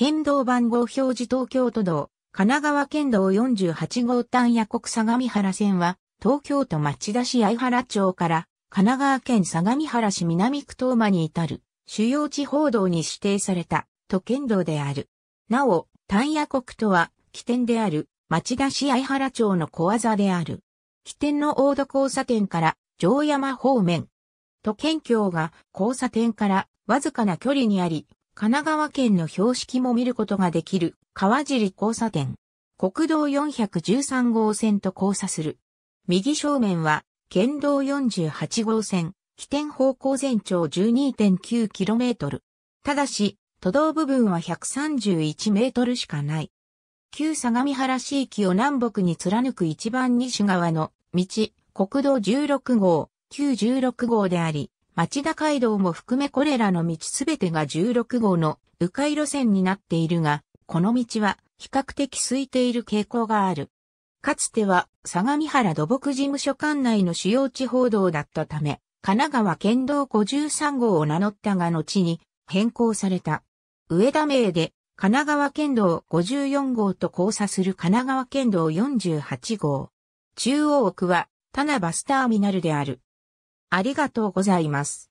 県道番号表示東京都道、神奈川県道48号単野国相模原線は、東京都町田市相原町から、神奈川県相模原市南区東間に至る、主要地方道に指定された、都県道である。なお、単野国とは、起点である、町田市相原町の小技である。起点の大戸交差点から、城山方面。都県境が交差点からわずかな距離にあり、神奈川県の標識も見ることができる川尻交差点。国道413号線と交差する。右正面は県道48号線、起点方向全長 12.9km。ただし、都道部分は131メートルしかない。旧相模原市域を南北に貫く一番西側の道、国道16号、9 16号であり、町田街道も含めこれらの道すべてが16号の迂回路線になっているが、この道は比較的空いている傾向がある。かつては相模原土木事務所管内の主要地方道だったため、神奈川県道53号を名乗ったが後に変更された。上田名で神奈川県道54号と交差する神奈川県道48号。中央区は田名バスターミナルである。ありがとうございます。